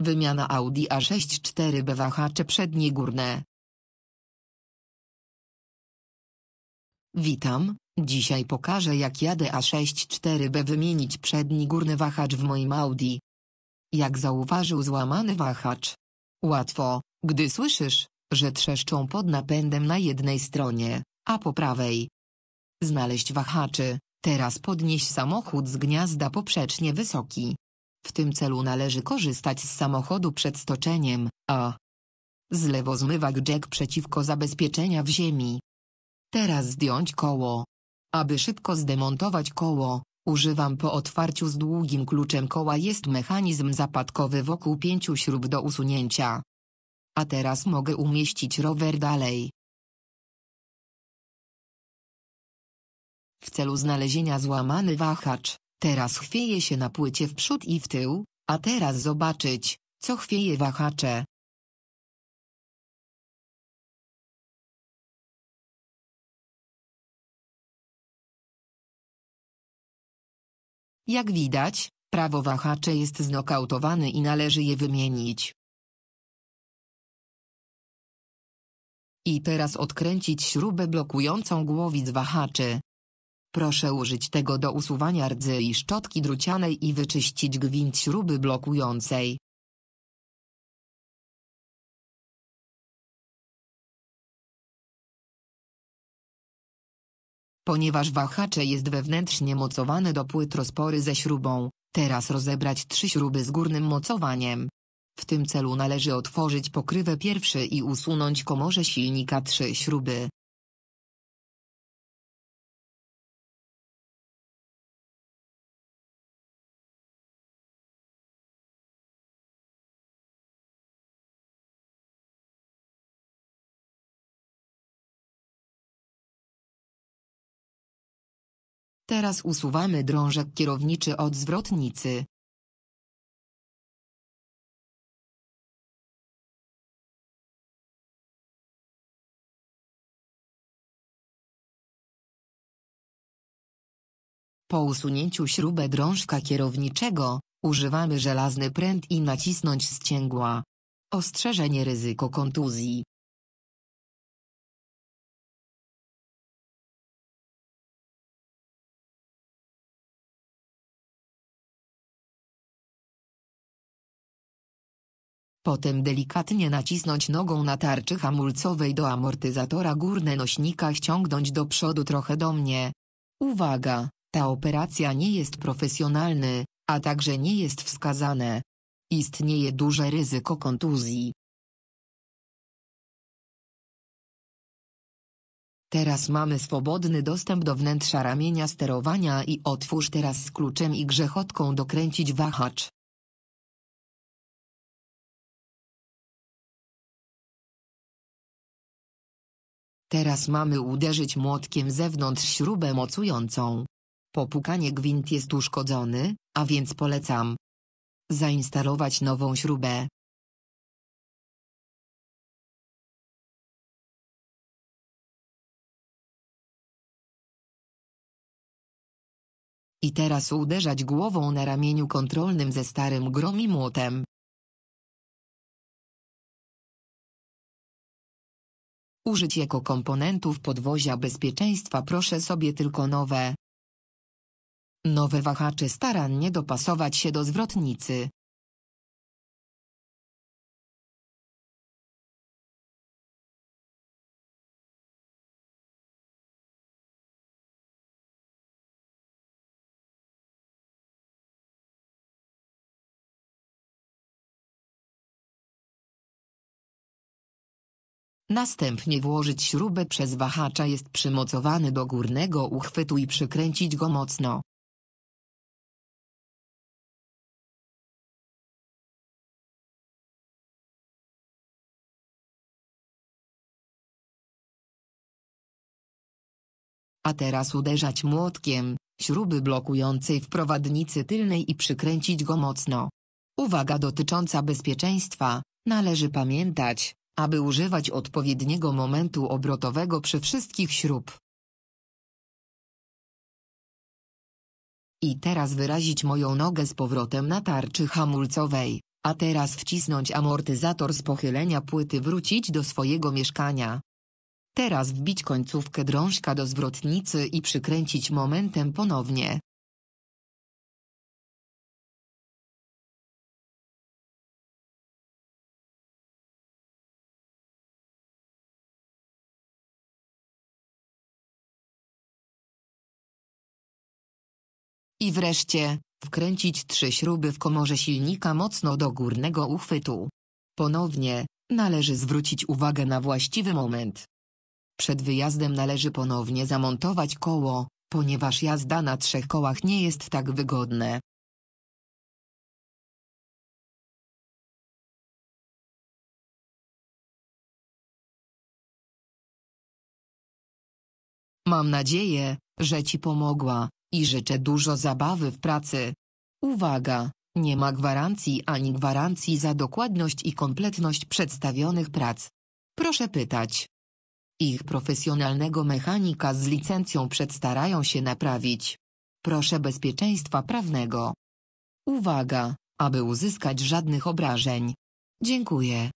Wymiana Audi A6 4B wahacze przednie górne. Witam, dzisiaj pokażę jak jadę A6 4B wymienić przedni górny wahacz w moim Audi. Jak zauważył złamany wahacz. Łatwo, gdy słyszysz, że trzeszczą pod napędem na jednej stronie, a po prawej. Znaleźć wahaczy, teraz podnieś samochód z gniazda poprzecznie wysoki. W tym celu należy korzystać z samochodu przed stoczeniem, a z lewozmywak jack przeciwko zabezpieczenia w ziemi. Teraz zdjąć koło. Aby szybko zdemontować koło, używam po otwarciu z długim kluczem koła jest mechanizm zapadkowy wokół pięciu śrub do usunięcia. A teraz mogę umieścić rower dalej. W celu znalezienia złamany wahacz, Teraz chwieje się na płycie w przód i w tył, a teraz zobaczyć, co chwieje wahacze. Jak widać, prawo wahacze jest znokautowane i należy je wymienić. I teraz odkręcić śrubę blokującą głowic wahaczy. Proszę użyć tego do usuwania rdzy i szczotki drucianej i wyczyścić gwint śruby blokującej. Ponieważ wahacze jest wewnętrznie mocowane do płyt rozpory ze śrubą, teraz rozebrać trzy śruby z górnym mocowaniem. W tym celu należy otworzyć pokrywę pierwszy i usunąć komorze silnika trzy śruby. Teraz usuwamy drążek kierowniczy od zwrotnicy. Po usunięciu śrubę drążka kierowniczego, używamy żelazny pręt i nacisnąć z cięgła. Ostrzeżenie ryzyko kontuzji. Potem delikatnie nacisnąć nogą na tarczy hamulcowej do amortyzatora górne nośnika ściągnąć do przodu trochę do mnie. Uwaga, ta operacja nie jest profesjonalny, a także nie jest wskazane. Istnieje duże ryzyko kontuzji. Teraz mamy swobodny dostęp do wnętrza ramienia sterowania i otwórz teraz z kluczem i grzechotką dokręcić wahacz. Teraz mamy uderzyć młotkiem zewnątrz śrubę mocującą. Popukanie gwint jest uszkodzony, a więc polecam zainstalować nową śrubę. I teraz uderzać głową na ramieniu kontrolnym ze starym grom i młotem. użyć jako komponentów podwozia bezpieczeństwa proszę sobie tylko nowe. Nowe wahacze starannie dopasować się do zwrotnicy. Następnie włożyć śrubę przez wahacza jest przymocowany do górnego uchwytu i przykręcić go mocno. A teraz uderzać młotkiem, śruby blokującej w prowadnicy tylnej i przykręcić go mocno. Uwaga dotycząca bezpieczeństwa, należy pamiętać, aby używać odpowiedniego momentu obrotowego przy wszystkich śrub. I teraz wyrazić moją nogę z powrotem na tarczy hamulcowej, a teraz wcisnąć amortyzator z pochylenia płyty wrócić do swojego mieszkania. Teraz wbić końcówkę drążka do zwrotnicy i przykręcić momentem ponownie. I wreszcie, wkręcić trzy śruby w komorze silnika mocno do górnego uchwytu. Ponownie, należy zwrócić uwagę na właściwy moment. Przed wyjazdem należy ponownie zamontować koło, ponieważ jazda na trzech kołach nie jest tak wygodne. Mam nadzieję, że Ci pomogła i życzę dużo zabawy w pracy. Uwaga! Nie ma gwarancji ani gwarancji za dokładność i kompletność przedstawionych prac. Proszę pytać. Ich profesjonalnego mechanika z licencją przedstarają się naprawić. Proszę bezpieczeństwa prawnego. Uwaga, aby uzyskać żadnych obrażeń. Dziękuję.